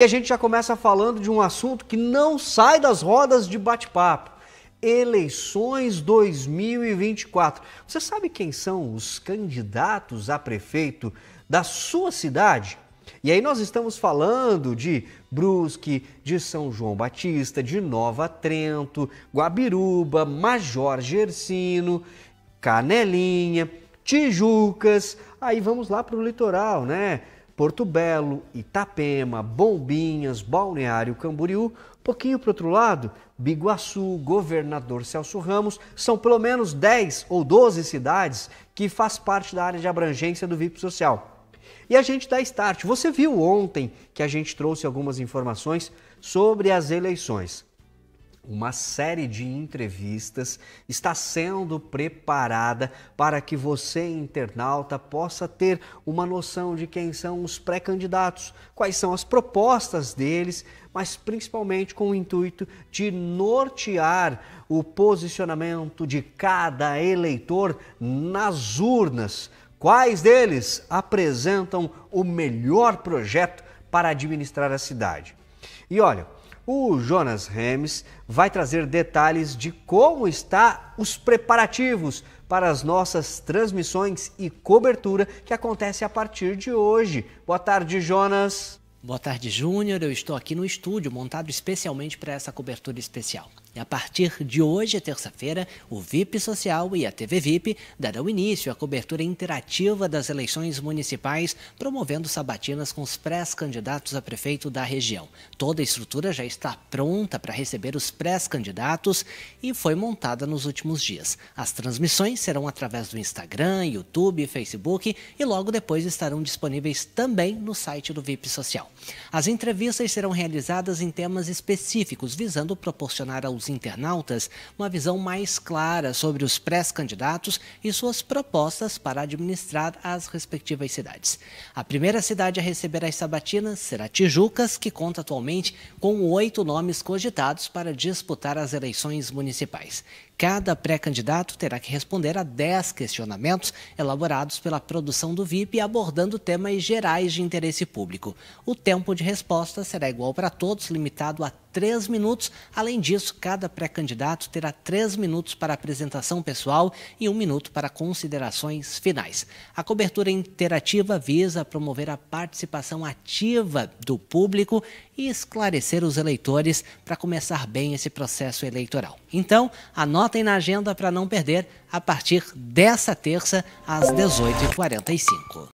E a gente já começa falando de um assunto que não sai das rodas de bate-papo. Eleições 2024. Você sabe quem são os candidatos a prefeito da sua cidade? E aí nós estamos falando de Brusque, de São João Batista, de Nova Trento, Guabiruba, Major Gersino, Canelinha, Tijucas. Aí vamos lá para o litoral, né? Porto Belo, Itapema, Bombinhas, Balneário Camboriú, pouquinho para o outro lado, Biguaçu, Governador Celso Ramos, são pelo menos 10 ou 12 cidades que faz parte da área de abrangência do VIP Social. E a gente dá start. Você viu ontem que a gente trouxe algumas informações sobre as eleições uma série de entrevistas está sendo preparada para que você, internauta, possa ter uma noção de quem são os pré-candidatos, quais são as propostas deles, mas principalmente com o intuito de nortear o posicionamento de cada eleitor nas urnas. Quais deles apresentam o melhor projeto para administrar a cidade? E olha, o Jonas Remes vai trazer detalhes de como está os preparativos para as nossas transmissões e cobertura que acontece a partir de hoje. Boa tarde, Jonas. Boa tarde, Júnior. Eu estou aqui no estúdio montado especialmente para essa cobertura especial. A partir de hoje, terça-feira, o VIP Social e a TV VIP darão início à cobertura interativa das eleições municipais, promovendo sabatinas com os pré-candidatos a prefeito da região. Toda a estrutura já está pronta para receber os pré-candidatos e foi montada nos últimos dias. As transmissões serão através do Instagram, YouTube, e Facebook e logo depois estarão disponíveis também no site do VIP Social. As entrevistas serão realizadas em temas específicos, visando proporcionar aos internautas uma visão mais clara sobre os pré-candidatos e suas propostas para administrar as respectivas cidades. A primeira cidade a receber as sabatinas será Tijucas, que conta atualmente com oito nomes cogitados para disputar as eleições municipais. Cada pré-candidato terá que responder a dez questionamentos elaborados pela produção do VIP abordando temas gerais de interesse público. O tempo de resposta será igual para todos, limitado a três minutos. Além disso, cada pré-candidato terá três minutos para apresentação pessoal e um minuto para considerações finais. A cobertura interativa visa promover a participação ativa do público e esclarecer os eleitores para começar bem esse processo eleitoral. Então, anotem na agenda para não perder a partir dessa terça às 18h45.